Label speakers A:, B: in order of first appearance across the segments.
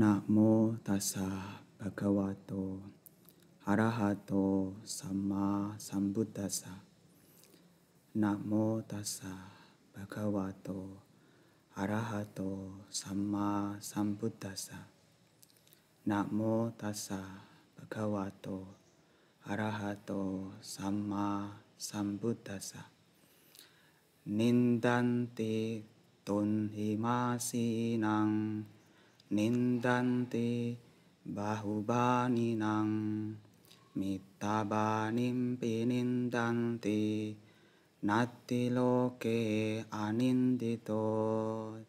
A: นะโมตัสสะภะคะวะโตอะระหะโตสัมมาสัมพุทธัสสะนะโมตัสสะภะคะวะโตอะระหะโตสัมมาสัมพุทธัสสะนะโมตัสสะภะคะวะโตอะระหะโตสัมมาสัมพุทธัสสะนินดันติตุนหิมาสีนัง nindante nang mitabani pinindante nati loke anindito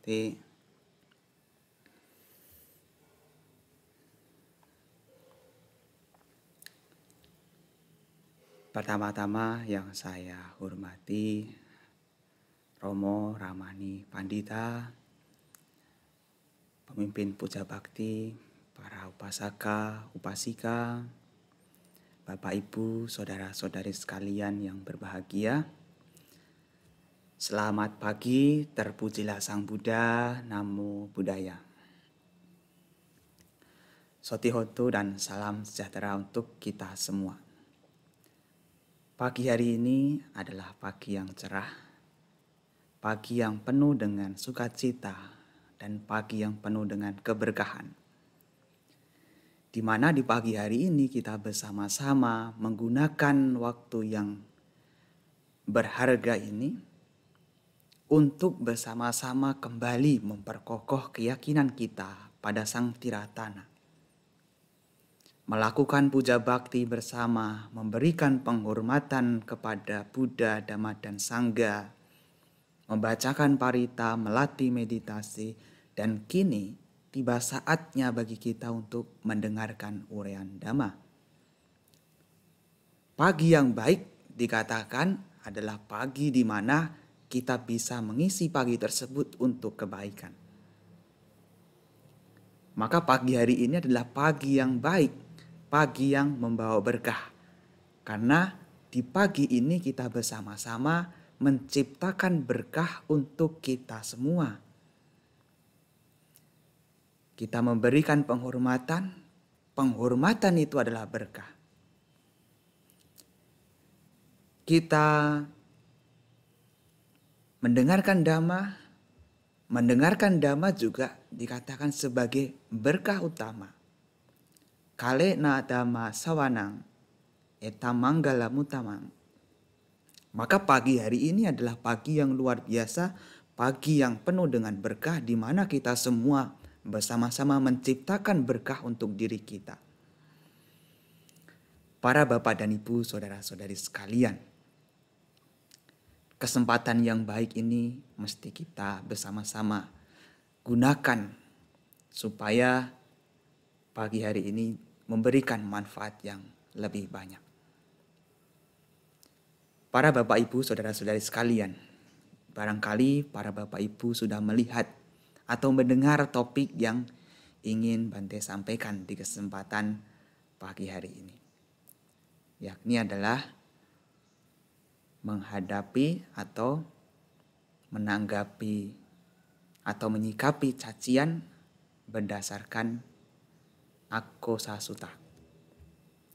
A: ti Pertama-tama yang saya hormati Romo Ramani Pandita pemimpin puja bakti, para upasaka, upasika, Bapak Ibu, saudara-saudari sekalian yang berbahagia. Selamat pagi, terpujilah Sang Buddha, Namo Buddhaya. hoto dan salam sejahtera untuk kita semua. Pagi hari ini adalah pagi yang cerah, pagi yang penuh dengan sukacita dan pagi yang penuh dengan keberkahan. Di mana di pagi hari ini kita bersama-sama menggunakan waktu yang berharga ini untuk bersama-sama kembali memperkokoh keyakinan kita pada Sang Tiratana. Melakukan puja bakti bersama, memberikan penghormatan kepada Buddha, Dhamma, dan Sangga, membacakan parita, melatih meditasi, dan kini tiba saatnya bagi kita untuk mendengarkan urean dhamma. Pagi yang baik dikatakan adalah pagi di mana kita bisa mengisi pagi tersebut untuk kebaikan. Maka pagi hari ini adalah pagi yang baik, pagi yang membawa berkah. Karena di pagi ini kita bersama-sama menciptakan berkah untuk kita semua kita memberikan penghormatan, penghormatan itu adalah berkah. Kita mendengarkan dhamma, mendengarkan dhamma juga dikatakan sebagai berkah utama. Kale na dhamma sawanang, etamanggala mutamang. Maka pagi hari ini adalah pagi yang luar biasa, pagi yang penuh dengan berkah di mana kita semua bersama-sama menciptakan berkah untuk diri kita. Para bapak dan ibu, saudara-saudari sekalian, kesempatan yang baik ini mesti kita bersama-sama gunakan supaya pagi hari ini memberikan manfaat yang lebih banyak. Para bapak ibu, saudara-saudari sekalian, barangkali para bapak ibu sudah melihat atau mendengar topik yang ingin Bante sampaikan di kesempatan pagi hari ini. Yakni adalah menghadapi atau menanggapi atau menyikapi cacian berdasarkan Akko Sasuta.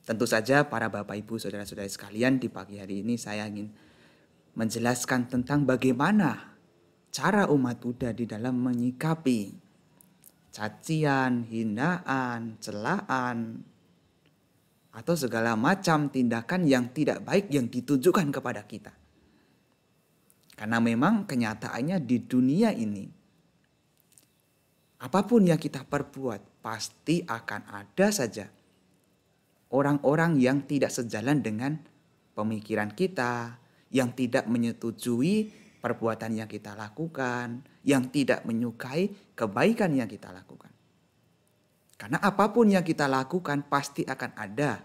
A: Tentu saja para Bapak Ibu saudara saudara sekalian di pagi hari ini saya ingin menjelaskan tentang bagaimana cara umat Buddha di dalam menyikapi cacian, hinaan, celaan, atau segala macam tindakan yang tidak baik yang ditujukan kepada kita. Karena memang kenyataannya di dunia ini, apapun yang kita perbuat pasti akan ada saja orang-orang yang tidak sejalan dengan pemikiran kita, yang tidak menyetujui perbuatan yang kita lakukan, yang tidak menyukai kebaikan yang kita lakukan. Karena apapun yang kita lakukan pasti akan ada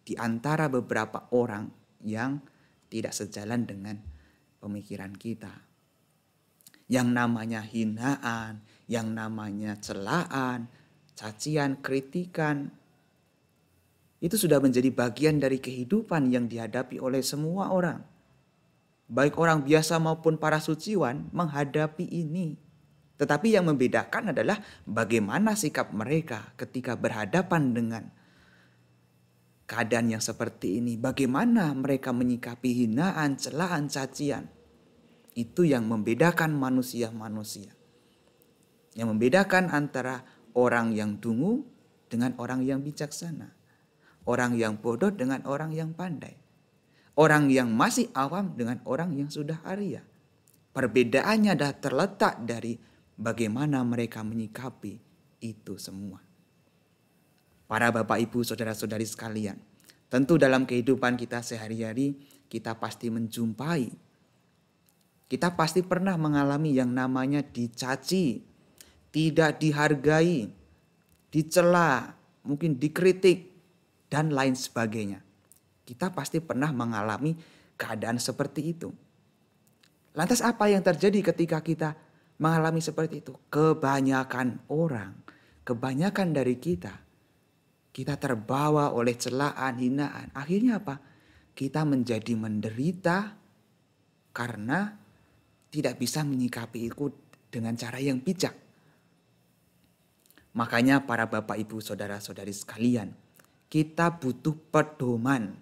A: di antara beberapa orang yang tidak sejalan dengan pemikiran kita. Yang namanya hinaan, yang namanya celaan, cacian, kritikan, itu sudah menjadi bagian dari kehidupan yang dihadapi oleh semua orang baik orang biasa maupun para suciwan menghadapi ini. Tetapi yang membedakan adalah bagaimana sikap mereka ketika berhadapan dengan keadaan yang seperti ini. Bagaimana mereka menyikapi hinaan, celaan, cacian. Itu yang membedakan manusia-manusia. Yang membedakan antara orang yang dungu dengan orang yang bijaksana. Orang yang bodoh dengan orang yang pandai orang yang masih awam dengan orang yang sudah Arya. Perbedaannya dah terletak dari bagaimana mereka menyikapi itu semua. Para bapak ibu saudara-saudari sekalian, tentu dalam kehidupan kita sehari-hari kita pasti menjumpai. Kita pasti pernah mengalami yang namanya dicaci, tidak dihargai, dicela, mungkin dikritik, dan lain sebagainya. Kita pasti pernah mengalami keadaan seperti itu. Lantas apa yang terjadi ketika kita mengalami seperti itu? Kebanyakan orang, kebanyakan dari kita, kita terbawa oleh celaan, hinaan. Akhirnya apa? Kita menjadi menderita karena tidak bisa menyikapi itu dengan cara yang bijak. Makanya para bapak ibu saudara saudari sekalian, kita butuh pedoman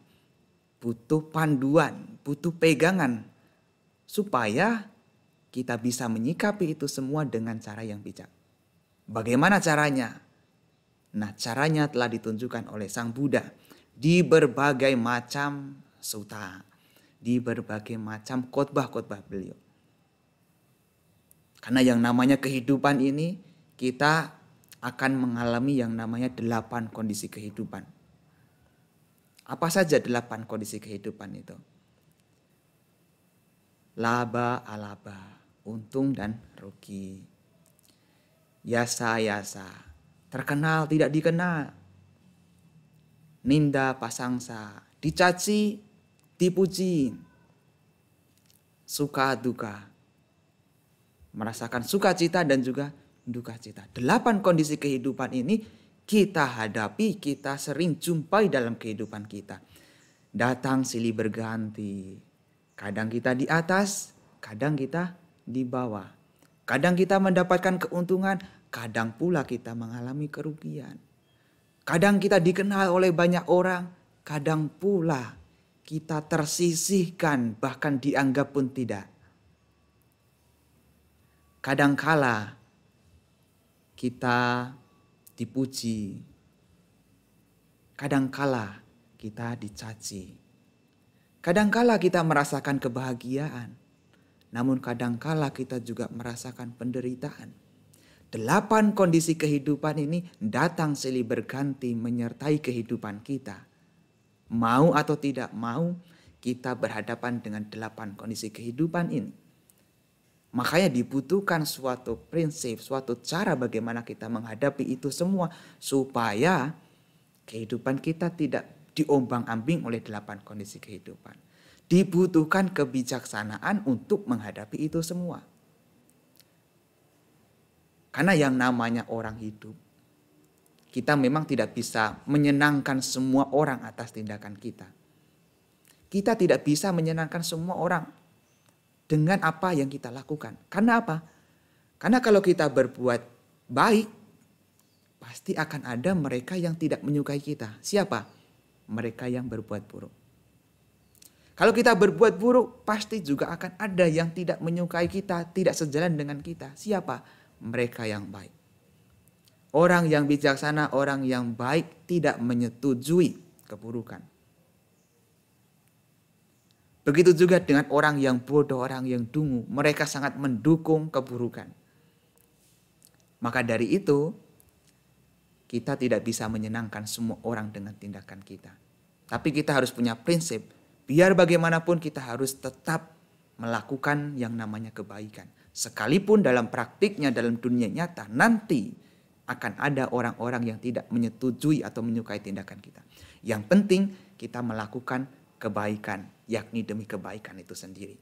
A: butuh panduan, butuh pegangan supaya kita bisa menyikapi itu semua dengan cara yang bijak. Bagaimana caranya? Nah, caranya telah ditunjukkan oleh Sang Buddha di berbagai macam suta, di berbagai macam khotbah-khotbah beliau. Karena yang namanya kehidupan ini kita akan mengalami yang namanya delapan kondisi kehidupan apa saja delapan kondisi kehidupan itu? Laba alaba, untung dan rugi. Yasa yasa, terkenal tidak dikenal. Ninda pasangsa, dicaci, dipuji. Suka duka, merasakan sukacita dan juga duka cita. Delapan kondisi kehidupan ini kita hadapi, kita sering jumpai dalam kehidupan kita. Datang silih berganti. Kadang kita di atas, kadang kita di bawah. Kadang kita mendapatkan keuntungan, kadang pula kita mengalami kerugian. Kadang kita dikenal oleh banyak orang, kadang pula kita tersisihkan bahkan dianggap pun tidak. Kadangkala kita dipuji. Kadangkala kita dicaci. Kadangkala kita merasakan kebahagiaan, namun kadangkala kita juga merasakan penderitaan. Delapan kondisi kehidupan ini datang silih berganti menyertai kehidupan kita. Mau atau tidak mau, kita berhadapan dengan delapan kondisi kehidupan ini. Makanya dibutuhkan suatu prinsip, suatu cara bagaimana kita menghadapi itu semua supaya kehidupan kita tidak diombang-ambing oleh delapan kondisi kehidupan. Dibutuhkan kebijaksanaan untuk menghadapi itu semua. Karena yang namanya orang hidup, kita memang tidak bisa menyenangkan semua orang atas tindakan kita. Kita tidak bisa menyenangkan semua orang dengan apa yang kita lakukan. Karena apa? Karena kalau kita berbuat baik, pasti akan ada mereka yang tidak menyukai kita. Siapa? Mereka yang berbuat buruk. Kalau kita berbuat buruk, pasti juga akan ada yang tidak menyukai kita, tidak sejalan dengan kita. Siapa? Mereka yang baik. Orang yang bijaksana, orang yang baik tidak menyetujui keburukan. Begitu juga dengan orang yang bodoh, orang yang dungu. Mereka sangat mendukung keburukan. Maka dari itu, kita tidak bisa menyenangkan semua orang dengan tindakan kita. Tapi kita harus punya prinsip, biar bagaimanapun kita harus tetap melakukan yang namanya kebaikan. Sekalipun dalam praktiknya, dalam dunia nyata, nanti akan ada orang-orang yang tidak menyetujui atau menyukai tindakan kita. Yang penting kita melakukan kebaikan yakni demi kebaikan itu sendiri.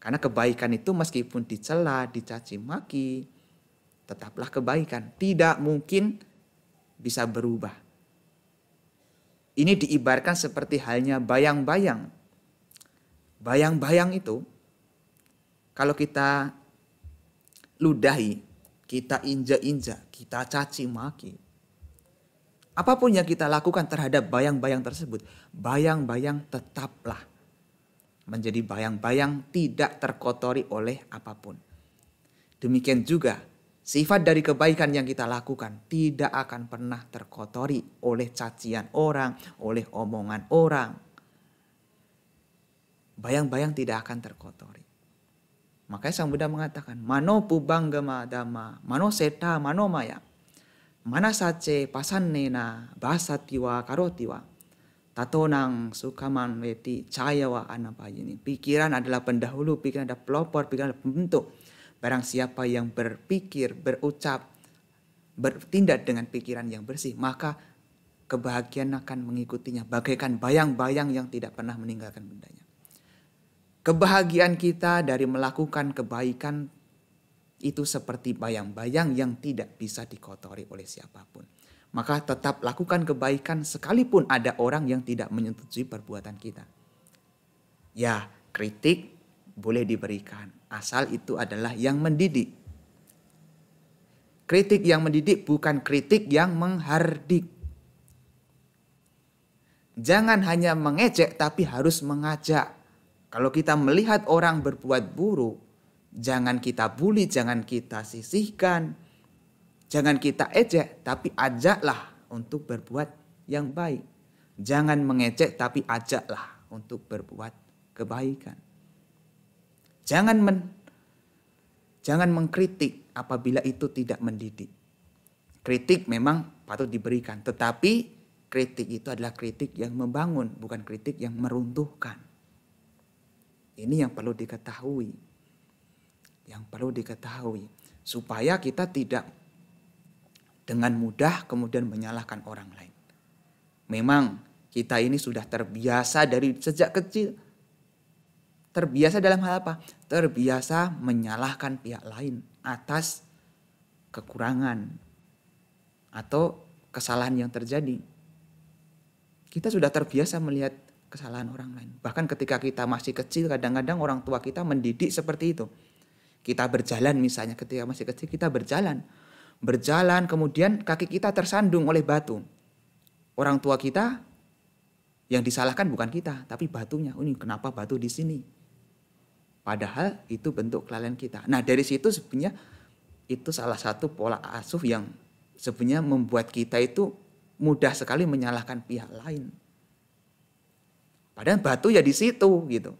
A: Karena kebaikan itu meskipun dicela, dicaci maki, tetaplah kebaikan. Tidak mungkin bisa berubah. Ini diibarkan seperti halnya bayang-bayang. Bayang-bayang itu kalau kita ludahi, kita injak-injak, kita caci maki, apapun yang kita lakukan terhadap bayang-bayang tersebut, bayang-bayang tetaplah menjadi bayang-bayang tidak terkotori oleh apapun. Demikian juga sifat dari kebaikan yang kita lakukan tidak akan pernah terkotori oleh cacian orang, oleh omongan orang. Bayang-bayang tidak akan terkotori. Makanya Sang Buddha mengatakan, mano pubang madama, mano seta, mano maya manasace pasannena basatiwa karotiwa tatonang sukaman weti cayawa anapayini. Pikiran adalah pendahulu, pikiran adalah pelopor, pikiran adalah pembentuk. Barang siapa yang berpikir, berucap, bertindak dengan pikiran yang bersih, maka kebahagiaan akan mengikutinya bagaikan bayang-bayang yang tidak pernah meninggalkan bendanya. Kebahagiaan kita dari melakukan kebaikan itu seperti bayang-bayang yang tidak bisa dikotori oleh siapapun. Maka tetap lakukan kebaikan sekalipun ada orang yang tidak menyetujui perbuatan kita. Ya, kritik boleh diberikan, asal itu adalah yang mendidik. Kritik yang mendidik bukan kritik yang menghardik. Jangan hanya mengejek tapi harus mengajak. Kalau kita melihat orang berbuat buruk, Jangan kita bully, jangan kita sisihkan, jangan kita ejek, tapi ajaklah untuk berbuat yang baik. Jangan mengejek, tapi ajaklah untuk berbuat kebaikan. Jangan men, jangan mengkritik apabila itu tidak mendidik. Kritik memang patut diberikan, tetapi kritik itu adalah kritik yang membangun, bukan kritik yang meruntuhkan. Ini yang perlu diketahui yang perlu diketahui supaya kita tidak dengan mudah kemudian menyalahkan orang lain. Memang kita ini sudah terbiasa dari sejak kecil terbiasa dalam hal apa? Terbiasa menyalahkan pihak lain atas kekurangan atau kesalahan yang terjadi. Kita sudah terbiasa melihat kesalahan orang lain. Bahkan ketika kita masih kecil kadang-kadang orang tua kita mendidik seperti itu kita berjalan misalnya ketika masih kecil kita berjalan. Berjalan kemudian kaki kita tersandung oleh batu. Orang tua kita yang disalahkan bukan kita, tapi batunya. Ini kenapa batu di sini? Padahal itu bentuk kelalaian kita. Nah dari situ sebenarnya itu salah satu pola asuh yang sebenarnya membuat kita itu mudah sekali menyalahkan pihak lain. Padahal batu ya di situ gitu.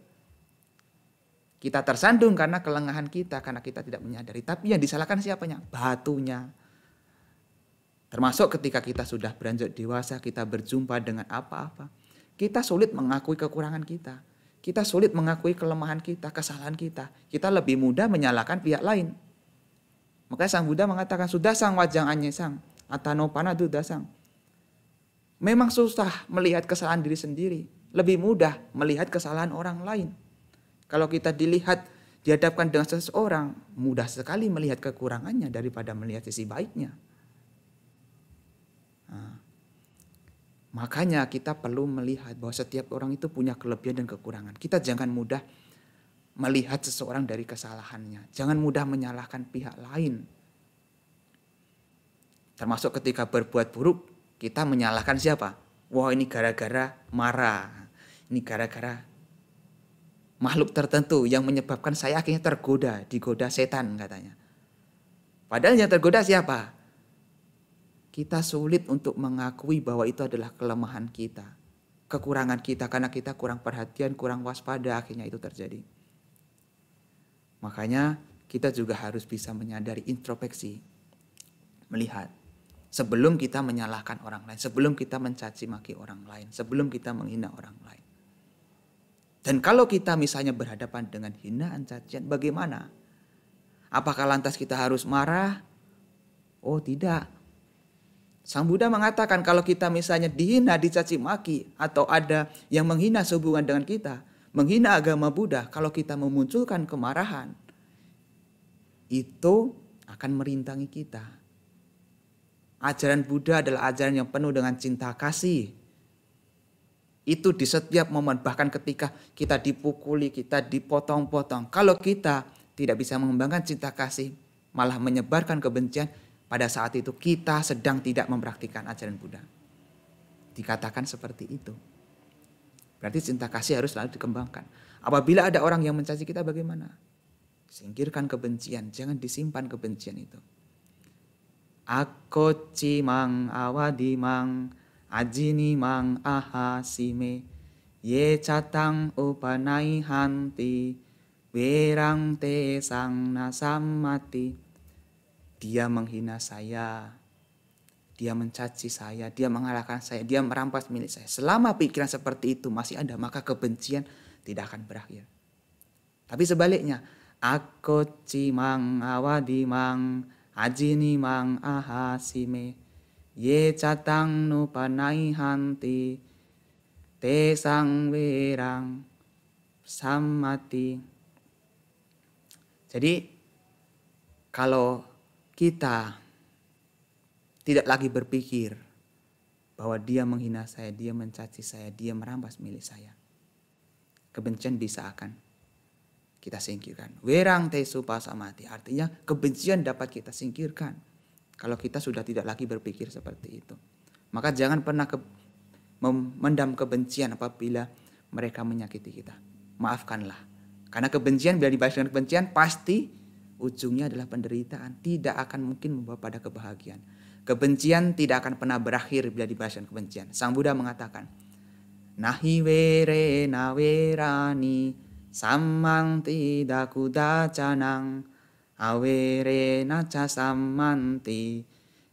A: Kita tersandung karena kelengahan kita, karena kita tidak menyadari. Tapi yang disalahkan siapanya? Batunya. Termasuk ketika kita sudah beranjak dewasa, kita berjumpa dengan apa-apa. Kita sulit mengakui kekurangan kita. Kita sulit mengakui kelemahan kita, kesalahan kita. Kita lebih mudah menyalahkan pihak lain. Makanya Sang Buddha mengatakan, sudah sang wajang anyesang, panadu dasang. Memang susah melihat kesalahan diri sendiri, lebih mudah melihat kesalahan orang lain. Kalau kita dilihat dihadapkan dengan seseorang, mudah sekali melihat kekurangannya daripada melihat sisi baiknya. Nah, makanya kita perlu melihat bahwa setiap orang itu punya kelebihan dan kekurangan. Kita jangan mudah melihat seseorang dari kesalahannya. Jangan mudah menyalahkan pihak lain. Termasuk ketika berbuat buruk, kita menyalahkan siapa? Wah ini gara-gara marah. Ini gara-gara makhluk tertentu yang menyebabkan saya akhirnya tergoda, digoda setan katanya. Padahal yang tergoda siapa? Kita sulit untuk mengakui bahwa itu adalah kelemahan kita, kekurangan kita karena kita kurang perhatian, kurang waspada akhirnya itu terjadi. Makanya kita juga harus bisa menyadari introspeksi, melihat sebelum kita menyalahkan orang lain, sebelum kita mencaci maki orang lain, sebelum kita menghina orang lain. Dan kalau kita misalnya berhadapan dengan hinaan cacian, bagaimana? Apakah lantas kita harus marah? Oh tidak. Sang Buddha mengatakan kalau kita misalnya dihina, dicaci maki, atau ada yang menghina sehubungan dengan kita, menghina agama Buddha, kalau kita memunculkan kemarahan, itu akan merintangi kita. Ajaran Buddha adalah ajaran yang penuh dengan cinta kasih, itu di setiap momen, bahkan ketika kita dipukuli, kita dipotong-potong. Kalau kita tidak bisa mengembangkan cinta kasih, malah menyebarkan kebencian, pada saat itu kita sedang tidak mempraktikkan ajaran Buddha. Dikatakan seperti itu. Berarti cinta kasih harus selalu dikembangkan. Apabila ada orang yang mencaci kita bagaimana? Singkirkan kebencian, jangan disimpan kebencian itu. aku cimang awadimang ajini mang ahasime ye catang upanai hanti werang te sang nasamati dia menghina saya dia mencaci saya dia mengalahkan saya dia merampas milik saya selama pikiran seperti itu masih ada maka kebencian tidak akan berakhir tapi sebaliknya aku cimang aji ajini mang ahasime ye catang nu panai hanti te sang wirang samati jadi kalau kita tidak lagi berpikir bahwa dia menghina saya, dia mencaci saya, dia merampas milik saya. Kebencian bisa akan kita singkirkan. Werang tesu pasamati Artinya kebencian dapat kita singkirkan kalau kita sudah tidak lagi berpikir seperti itu. Maka jangan pernah ke, mendam kebencian apabila mereka menyakiti kita. Maafkanlah. Karena kebencian bila dibalas dengan kebencian pasti ujungnya adalah penderitaan. Tidak akan mungkin membawa pada kebahagiaan. Kebencian tidak akan pernah berakhir bila dibalas dengan kebencian. Sang Buddha mengatakan, Nahi were nawerani samang tidak kuda canang awire naca samanti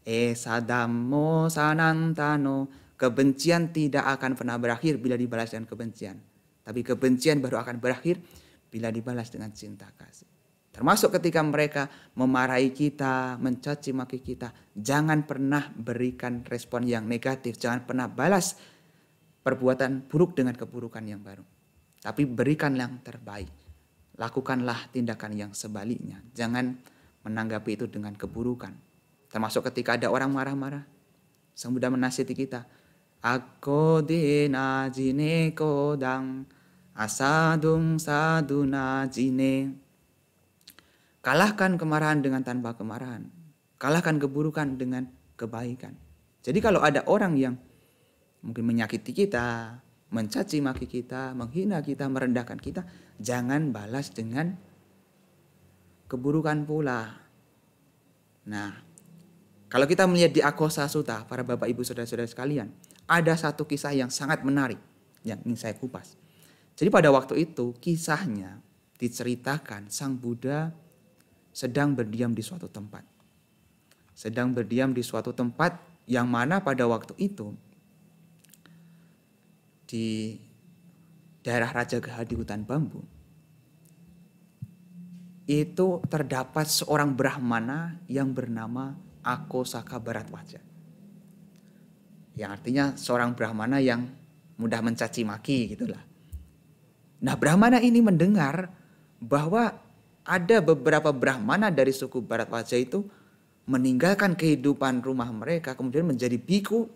A: e damo sanantano kebencian tidak akan pernah berakhir bila dibalas dengan kebencian tapi kebencian baru akan berakhir bila dibalas dengan cinta kasih termasuk ketika mereka memarahi kita mencaci maki kita jangan pernah berikan respon yang negatif jangan pernah balas perbuatan buruk dengan keburukan yang baru tapi berikan yang terbaik lakukanlah tindakan yang sebaliknya. Jangan menanggapi itu dengan keburukan. Termasuk ketika ada orang marah-marah, sang Buddha menasihati kita. Aku dina jine kodang asadung sadu najine Kalahkan kemarahan dengan tanpa kemarahan. Kalahkan keburukan dengan kebaikan. Jadi kalau ada orang yang mungkin menyakiti kita, mencaci maki kita, menghina kita, merendahkan kita, jangan balas dengan keburukan pula. Nah, kalau kita melihat di Akosa Suta, para bapak ibu saudara-saudara sekalian, ada satu kisah yang sangat menarik yang ingin saya kupas. Jadi pada waktu itu kisahnya diceritakan sang Buddha sedang berdiam di suatu tempat. Sedang berdiam di suatu tempat yang mana pada waktu itu di daerah Raja Gahal di hutan bambu, itu terdapat seorang Brahmana yang bernama Ako Saka Baratwaja. Yang artinya seorang Brahmana yang mudah mencaci maki gitulah. Nah Brahmana ini mendengar bahwa ada beberapa Brahmana dari suku Baratwaja itu meninggalkan kehidupan rumah mereka kemudian menjadi biku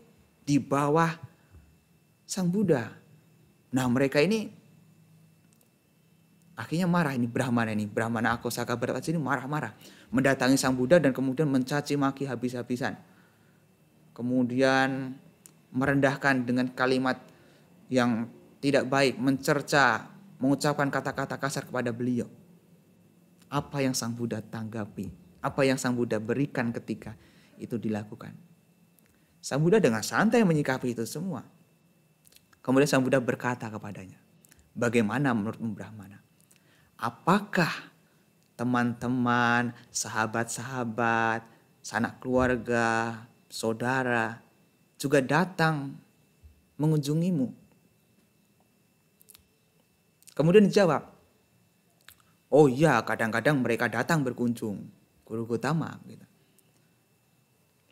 A: di bawah Sang Buddha Nah mereka ini akhirnya marah ini Brahmana ini Brahmana aku Saka ini marah-marah mendatangi sang Buddha dan kemudian mencaci maki habis-habisan. Kemudian merendahkan dengan kalimat yang tidak baik, mencerca, mengucapkan kata-kata kasar kepada beliau. Apa yang sang Buddha tanggapi? Apa yang sang Buddha berikan ketika itu dilakukan? Sang Buddha dengan santai menyikapi itu semua. Kemudian Sang Buddha berkata kepadanya, bagaimana menurutmu Brahmana? Apakah teman-teman, sahabat-sahabat, sanak keluarga, saudara juga datang mengunjungimu? Kemudian dijawab, oh iya kadang-kadang mereka datang berkunjung, guru utama. Gitu.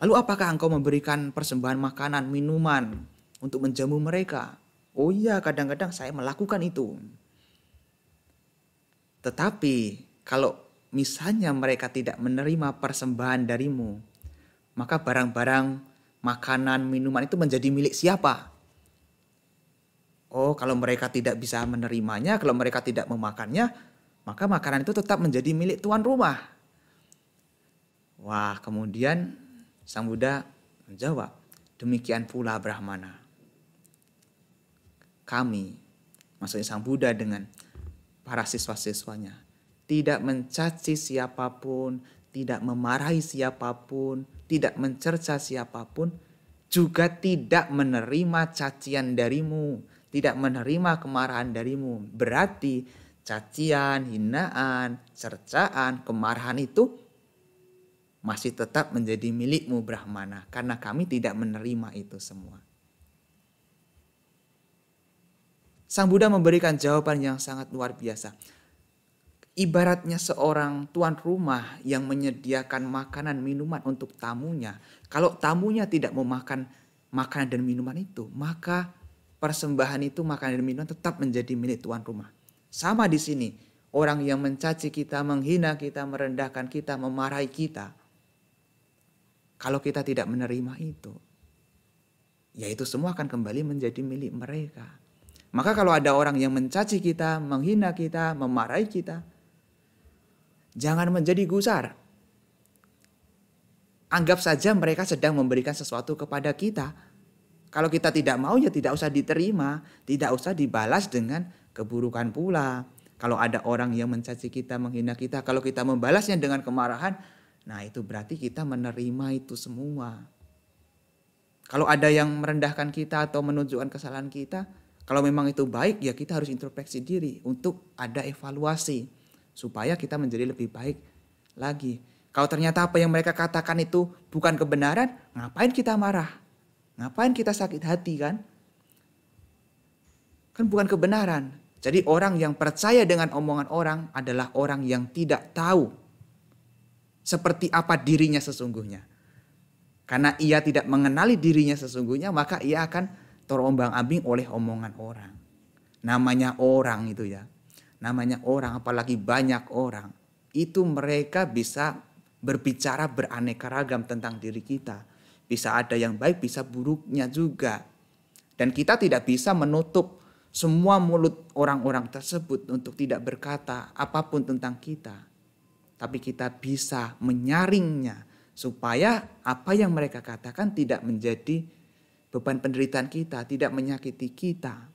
A: Lalu apakah engkau memberikan persembahan makanan, minuman untuk menjamu mereka? Oh iya, kadang-kadang saya melakukan itu. Tetapi kalau misalnya mereka tidak menerima persembahan darimu, maka barang-barang, makanan, minuman itu menjadi milik siapa? Oh, kalau mereka tidak bisa menerimanya, kalau mereka tidak memakannya, maka makanan itu tetap menjadi milik tuan rumah. Wah, kemudian Sang Buddha menjawab, demikian pula Brahmana kami, maksudnya Sang Buddha dengan para siswa-siswanya, tidak mencaci siapapun, tidak memarahi siapapun, tidak mencerca siapapun, juga tidak menerima cacian darimu, tidak menerima kemarahan darimu. Berarti cacian, hinaan, cercaan, kemarahan itu masih tetap menjadi milikmu Brahmana karena kami tidak menerima itu semua. Sang Buddha memberikan jawaban yang sangat luar biasa. Ibaratnya seorang tuan rumah yang menyediakan makanan minuman untuk tamunya. Kalau tamunya tidak memakan makanan dan minuman itu, maka persembahan itu makanan dan minuman tetap menjadi milik tuan rumah. Sama di sini, orang yang mencaci kita, menghina kita, merendahkan kita, memarahi kita. Kalau kita tidak menerima itu, ya itu semua akan kembali menjadi milik mereka. Maka kalau ada orang yang mencaci kita, menghina kita, memarahi kita, jangan menjadi gusar. Anggap saja mereka sedang memberikan sesuatu kepada kita. Kalau kita tidak mau ya tidak usah diterima, tidak usah dibalas dengan keburukan pula. Kalau ada orang yang mencaci kita, menghina kita, kalau kita membalasnya dengan kemarahan, nah itu berarti kita menerima itu semua. Kalau ada yang merendahkan kita atau menunjukkan kesalahan kita, kalau memang itu baik ya kita harus introspeksi diri untuk ada evaluasi supaya kita menjadi lebih baik lagi. Kalau ternyata apa yang mereka katakan itu bukan kebenaran, ngapain kita marah? Ngapain kita sakit hati kan? Kan bukan kebenaran. Jadi orang yang percaya dengan omongan orang adalah orang yang tidak tahu seperti apa dirinya sesungguhnya. Karena ia tidak mengenali dirinya sesungguhnya, maka ia akan terombang-ambing oleh omongan orang. Namanya orang itu ya. Namanya orang apalagi banyak orang. Itu mereka bisa berbicara beraneka ragam tentang diri kita. Bisa ada yang baik, bisa buruknya juga. Dan kita tidak bisa menutup semua mulut orang-orang tersebut untuk tidak berkata apapun tentang kita. Tapi kita bisa menyaringnya supaya apa yang mereka katakan tidak menjadi beban penderitaan kita, tidak menyakiti kita.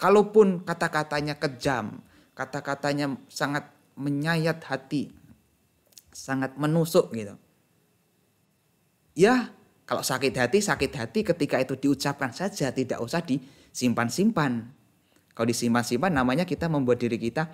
A: Kalaupun kata-katanya kejam, kata-katanya sangat menyayat hati, sangat menusuk gitu. Ya, kalau sakit hati, sakit hati ketika itu diucapkan saja, tidak usah disimpan-simpan. Kalau disimpan-simpan namanya kita membuat diri kita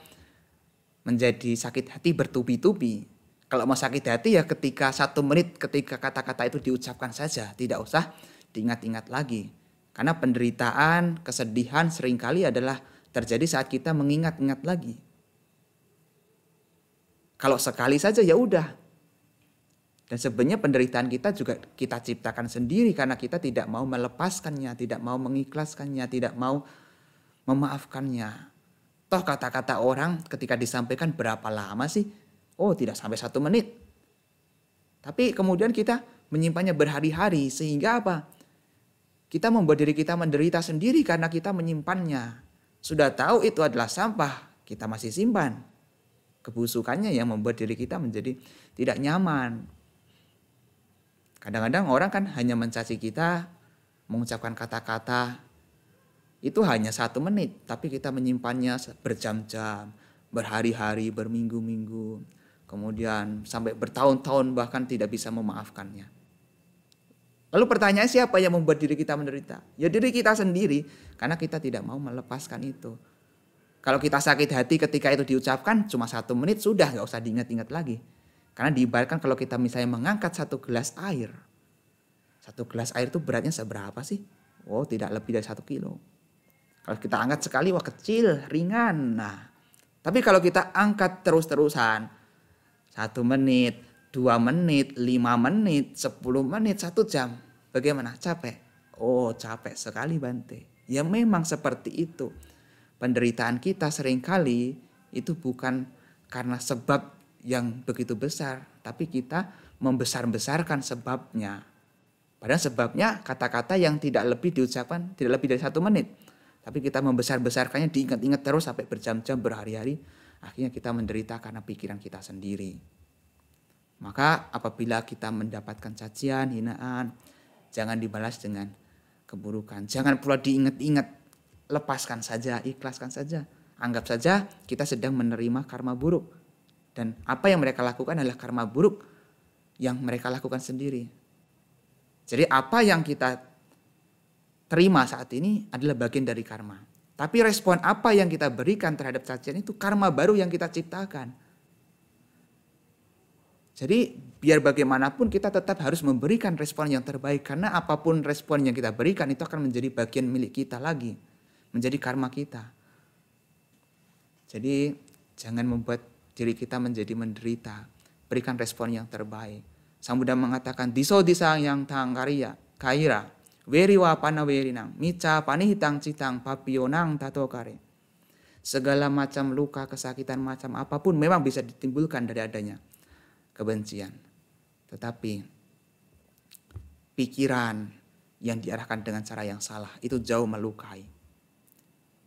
A: menjadi sakit hati bertubi-tubi. Kalau mau sakit hati ya ketika satu menit ketika kata-kata itu diucapkan saja, tidak usah diingat-ingat lagi. Karena penderitaan, kesedihan seringkali adalah terjadi saat kita mengingat-ingat lagi. Kalau sekali saja ya udah. Dan sebenarnya penderitaan kita juga kita ciptakan sendiri karena kita tidak mau melepaskannya, tidak mau mengikhlaskannya, tidak mau memaafkannya. Toh kata-kata orang ketika disampaikan berapa lama sih Oh tidak sampai satu menit. Tapi kemudian kita menyimpannya berhari-hari sehingga apa? Kita membuat diri kita menderita sendiri karena kita menyimpannya. Sudah tahu itu adalah sampah, kita masih simpan. Kebusukannya yang membuat diri kita menjadi tidak nyaman. Kadang-kadang orang kan hanya mencaci kita, mengucapkan kata-kata itu hanya satu menit, tapi kita menyimpannya berjam-jam, berhari-hari, berminggu-minggu kemudian sampai bertahun-tahun bahkan tidak bisa memaafkannya. Lalu pertanyaan siapa yang membuat diri kita menderita? Ya diri kita sendiri karena kita tidak mau melepaskan itu. Kalau kita sakit hati ketika itu diucapkan cuma satu menit sudah nggak usah diingat-ingat lagi. Karena diibaratkan kalau kita misalnya mengangkat satu gelas air. Satu gelas air itu beratnya seberapa sih? Oh tidak lebih dari satu kilo. Kalau kita angkat sekali wah kecil, ringan. Nah tapi kalau kita angkat terus-terusan satu menit, dua menit, lima menit, sepuluh menit, satu jam. Bagaimana? Capek? Oh capek sekali Bante. Ya memang seperti itu. Penderitaan kita seringkali itu bukan karena sebab yang begitu besar. Tapi kita membesar-besarkan sebabnya. Padahal sebabnya kata-kata yang tidak lebih diucapkan tidak lebih dari satu menit. Tapi kita membesar-besarkannya diingat-ingat terus sampai berjam-jam berhari-hari Akhirnya kita menderita karena pikiran kita sendiri. Maka apabila kita mendapatkan cacian, hinaan, jangan dibalas dengan keburukan. Jangan pula diingat-ingat, lepaskan saja, ikhlaskan saja. Anggap saja kita sedang menerima karma buruk. Dan apa yang mereka lakukan adalah karma buruk yang mereka lakukan sendiri. Jadi apa yang kita terima saat ini adalah bagian dari karma. Tapi respon apa yang kita berikan terhadap cacian itu karma baru yang kita ciptakan. Jadi biar bagaimanapun kita tetap harus memberikan respon yang terbaik karena apapun respon yang kita berikan itu akan menjadi bagian milik kita lagi, menjadi karma kita. Jadi jangan membuat diri kita menjadi menderita. Berikan respon yang terbaik. Sang Buddha mengatakan diso disang yang tangkaria karya, kaira Weri Weriwa nang, mica hitang citang, papionang tato kare. Segala macam luka, kesakitan macam apapun memang bisa ditimbulkan dari adanya kebencian. Tetapi pikiran yang diarahkan dengan cara yang salah itu jauh melukai.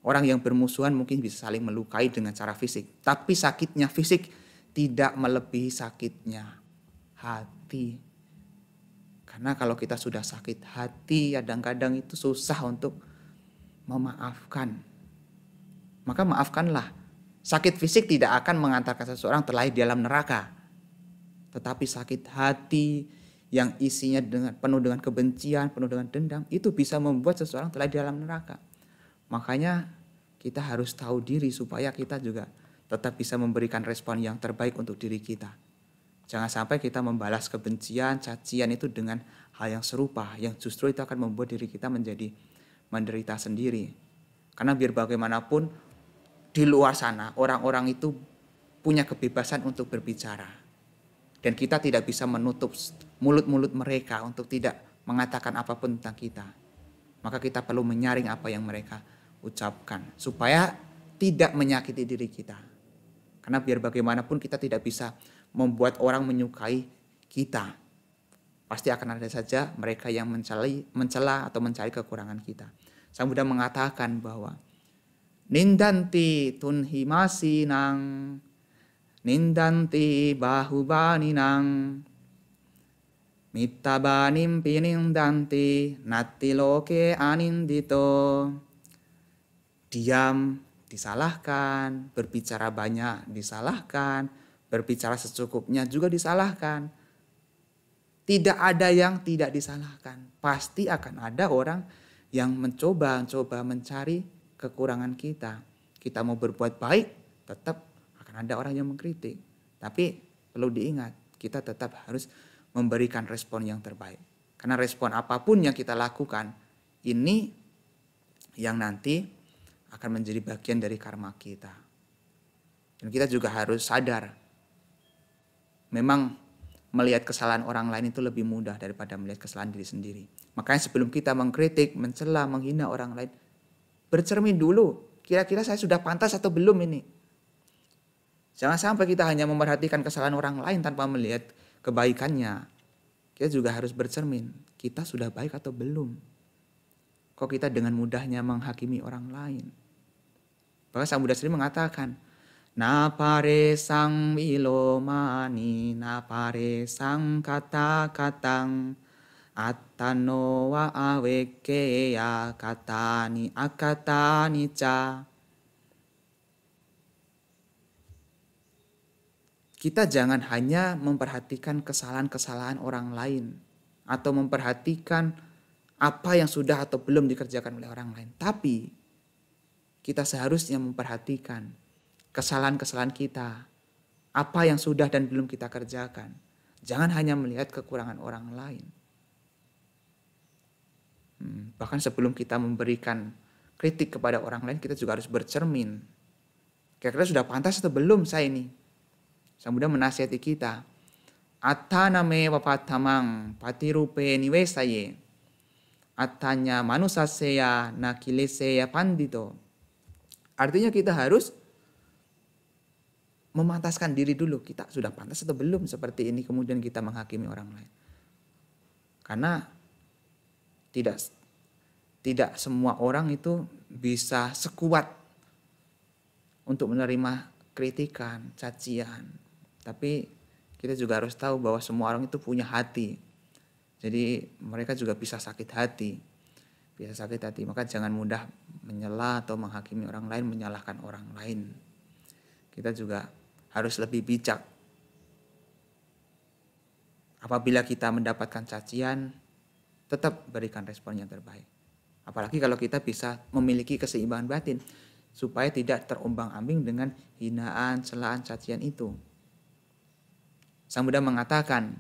A: Orang yang bermusuhan mungkin bisa saling melukai dengan cara fisik, tapi sakitnya fisik tidak melebihi sakitnya hati. Karena kalau kita sudah sakit hati, kadang-kadang itu susah untuk memaafkan. Maka maafkanlah. Sakit fisik tidak akan mengantarkan seseorang terlahir di dalam neraka. Tetapi sakit hati yang isinya dengan penuh dengan kebencian, penuh dengan dendam, itu bisa membuat seseorang terlahir di dalam neraka. Makanya kita harus tahu diri supaya kita juga tetap bisa memberikan respon yang terbaik untuk diri kita. Jangan sampai kita membalas kebencian, cacian itu dengan hal yang serupa, yang justru itu akan membuat diri kita menjadi menderita sendiri. Karena biar bagaimanapun di luar sana orang-orang itu punya kebebasan untuk berbicara. Dan kita tidak bisa menutup mulut-mulut mereka untuk tidak mengatakan apapun tentang kita. Maka kita perlu menyaring apa yang mereka ucapkan supaya tidak menyakiti diri kita. Karena biar bagaimanapun kita tidak bisa membuat orang menyukai kita. Pasti akan ada saja mereka yang mencari, mencela atau mencari kekurangan kita. Sang Buddha mengatakan bahwa nindanti tunhimasi nang nindanti bahubani nang mittabanim pinindanti nati loke anindito diam disalahkan berbicara banyak disalahkan berbicara secukupnya juga disalahkan. Tidak ada yang tidak disalahkan. Pasti akan ada orang yang mencoba, mencoba mencari kekurangan kita. Kita mau berbuat baik, tetap akan ada orang yang mengkritik. Tapi perlu diingat, kita tetap harus memberikan respon yang terbaik. Karena respon apapun yang kita lakukan, ini yang nanti akan menjadi bagian dari karma kita. Dan kita juga harus sadar memang melihat kesalahan orang lain itu lebih mudah daripada melihat kesalahan diri sendiri. Makanya sebelum kita mengkritik, mencela, menghina orang lain, bercermin dulu, kira-kira saya sudah pantas atau belum ini. Jangan sampai kita hanya memperhatikan kesalahan orang lain tanpa melihat kebaikannya. Kita juga harus bercermin, kita sudah baik atau belum. Kok kita dengan mudahnya menghakimi orang lain? Bahkan Sang Buddha sendiri mengatakan, sang sang Atano wa kata akatani ca. Kita jangan hanya memperhatikan kesalahan-kesalahan orang lain atau memperhatikan apa yang sudah atau belum dikerjakan oleh orang lain, tapi kita seharusnya memperhatikan kesalahan-kesalahan kita, apa yang sudah dan belum kita kerjakan. Jangan hanya melihat kekurangan orang lain. Hmm, bahkan sebelum kita memberikan kritik kepada orang lain, kita juga harus bercermin. Kira-kira sudah pantas atau belum saya ini? saya mudah menasihati kita. Ataname wapatamang patirupe niwesaye. Atanya manusaseya nakileseya pandito. Artinya kita harus memantaskan diri dulu kita sudah pantas atau belum seperti ini kemudian kita menghakimi orang lain karena tidak tidak semua orang itu bisa sekuat untuk menerima kritikan cacian tapi kita juga harus tahu bahwa semua orang itu punya hati jadi mereka juga bisa sakit hati bisa sakit hati maka jangan mudah menyela atau menghakimi orang lain menyalahkan orang lain kita juga harus lebih bijak. Apabila kita mendapatkan cacian, tetap berikan respon yang terbaik. Apalagi kalau kita bisa memiliki keseimbangan batin supaya tidak terumbang ambing dengan hinaan, celaan, cacian itu. Sang Buddha mengatakan,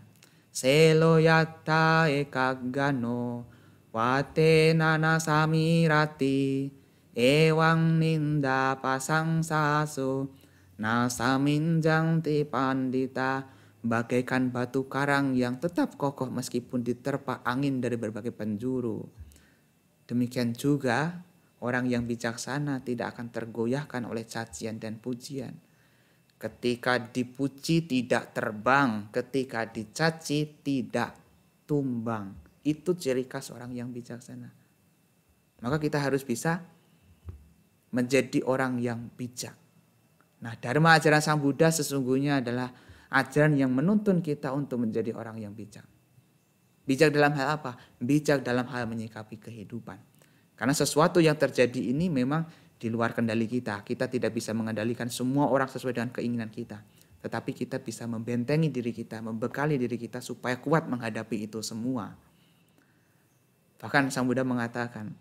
A: Selo yata ekagano wate nana samirati ewang ninda pasang sasu Nasamin janti ti pandita bagaikan batu karang yang tetap kokoh meskipun diterpa angin dari berbagai penjuru. Demikian juga orang yang bijaksana tidak akan tergoyahkan oleh cacian dan pujian. Ketika dipuji tidak terbang, ketika dicaci tidak tumbang. Itu ciri khas orang yang bijaksana. Maka kita harus bisa menjadi orang yang bijak Nah, dharma ajaran Sang Buddha sesungguhnya adalah ajaran yang menuntun kita untuk menjadi orang yang bijak. Bijak dalam hal apa? Bijak dalam hal menyikapi kehidupan. Karena sesuatu yang terjadi ini memang di luar kendali kita. Kita tidak bisa mengendalikan semua orang sesuai dengan keinginan kita. Tetapi kita bisa membentengi diri kita, membekali diri kita supaya kuat menghadapi itu semua. Bahkan Sang Buddha mengatakan,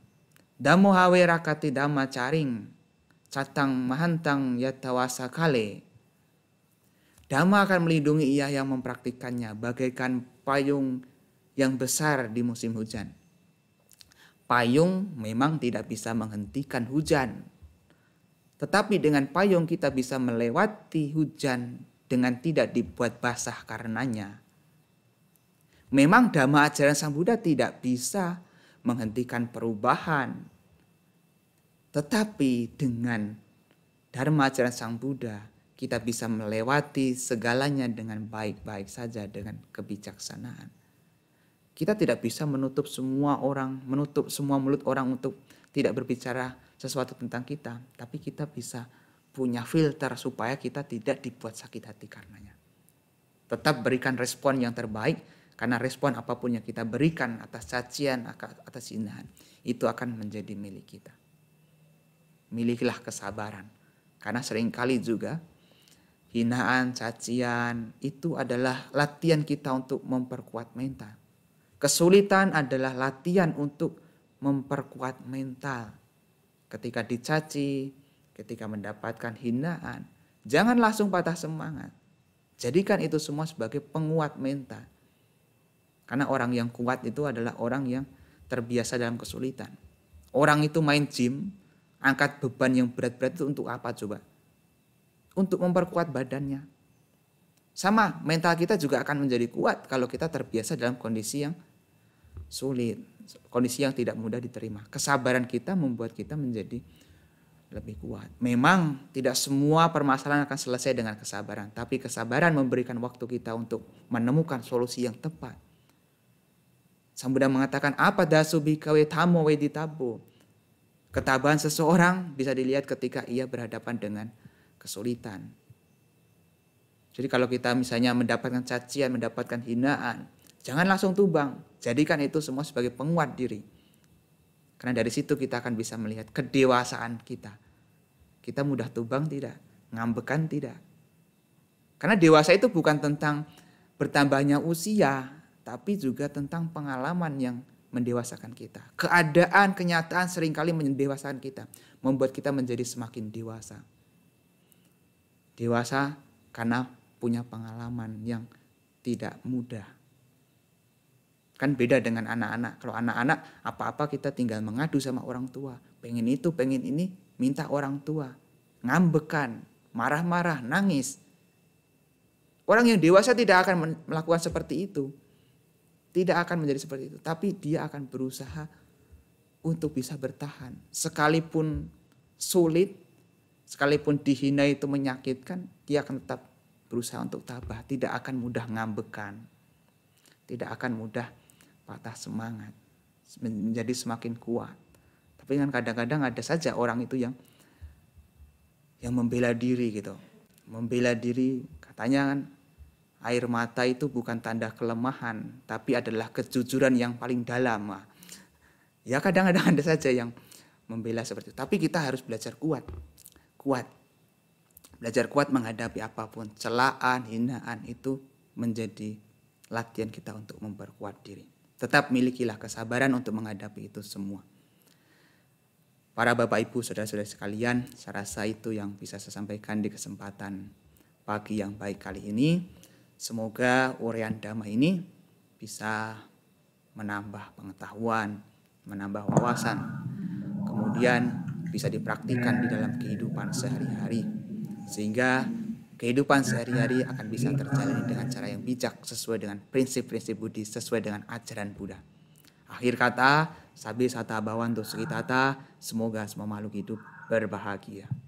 A: Damo hawe rakati dhamma caring catang mahantang yatawasa kale. Dhamma akan melindungi ia yang mempraktikkannya bagaikan payung yang besar di musim hujan. Payung memang tidak bisa menghentikan hujan. Tetapi dengan payung kita bisa melewati hujan dengan tidak dibuat basah karenanya. Memang dhamma ajaran Sang Buddha tidak bisa menghentikan perubahan, tetapi dengan Dharma ajaran Sang Buddha, kita bisa melewati segalanya dengan baik-baik saja, dengan kebijaksanaan. Kita tidak bisa menutup semua orang, menutup semua mulut orang untuk tidak berbicara sesuatu tentang kita, tapi kita bisa punya filter supaya kita tidak dibuat sakit hati karenanya. Tetap berikan respon yang terbaik, karena respon apapun yang kita berikan atas cacian, atas hinaan, itu akan menjadi milik kita milikilah kesabaran. Karena seringkali juga hinaan, cacian itu adalah latihan kita untuk memperkuat mental. Kesulitan adalah latihan untuk memperkuat mental. Ketika dicaci, ketika mendapatkan hinaan, jangan langsung patah semangat. Jadikan itu semua sebagai penguat mental. Karena orang yang kuat itu adalah orang yang terbiasa dalam kesulitan. Orang itu main gym, angkat beban yang berat-berat itu untuk apa coba? Untuk memperkuat badannya. Sama, mental kita juga akan menjadi kuat kalau kita terbiasa dalam kondisi yang sulit, kondisi yang tidak mudah diterima. Kesabaran kita membuat kita menjadi lebih kuat. Memang tidak semua permasalahan akan selesai dengan kesabaran, tapi kesabaran memberikan waktu kita untuk menemukan solusi yang tepat. Sang Buddha mengatakan apa dasubhi di weditabu. Ketabahan seseorang bisa dilihat ketika ia berhadapan dengan kesulitan. Jadi kalau kita misalnya mendapatkan cacian, mendapatkan hinaan, jangan langsung tumbang. Jadikan itu semua sebagai penguat diri. Karena dari situ kita akan bisa melihat kedewasaan kita. Kita mudah tumbang tidak, ngambekan tidak. Karena dewasa itu bukan tentang bertambahnya usia, tapi juga tentang pengalaman yang mendewasakan kita. Keadaan, kenyataan seringkali mendewasakan kita. Membuat kita menjadi semakin dewasa. Dewasa karena punya pengalaman yang tidak mudah. Kan beda dengan anak-anak. Kalau anak-anak apa-apa kita tinggal mengadu sama orang tua. Pengen itu, pengen ini, minta orang tua. Ngambekan, marah-marah, nangis. Orang yang dewasa tidak akan melakukan seperti itu tidak akan menjadi seperti itu, tapi dia akan berusaha untuk bisa bertahan. Sekalipun sulit, sekalipun dihina itu menyakitkan, dia akan tetap berusaha untuk tabah, tidak akan mudah ngambekan. Tidak akan mudah patah semangat, menjadi semakin kuat. Tapi kan kadang-kadang ada saja orang itu yang yang membela diri gitu. Membela diri katanya kan Air mata itu bukan tanda kelemahan, tapi adalah kejujuran yang paling dalam. Ah. Ya kadang-kadang ada saja yang membela seperti itu. Tapi kita harus belajar kuat. Kuat. Belajar kuat menghadapi apapun. Celaan, hinaan itu menjadi latihan kita untuk memperkuat diri. Tetap milikilah kesabaran untuk menghadapi itu semua. Para Bapak Ibu, Saudara-saudara sekalian, saya rasa itu yang bisa saya sampaikan di kesempatan pagi yang baik kali ini. Semoga urian damai ini bisa menambah pengetahuan, menambah wawasan, kemudian bisa dipraktikkan di dalam kehidupan sehari-hari, sehingga kehidupan sehari-hari akan bisa terjalani dengan cara yang bijak sesuai dengan prinsip-prinsip Buddhis, sesuai dengan ajaran Buddha. Akhir kata, sabi sata bawantu sukitata, semoga semua makhluk hidup berbahagia.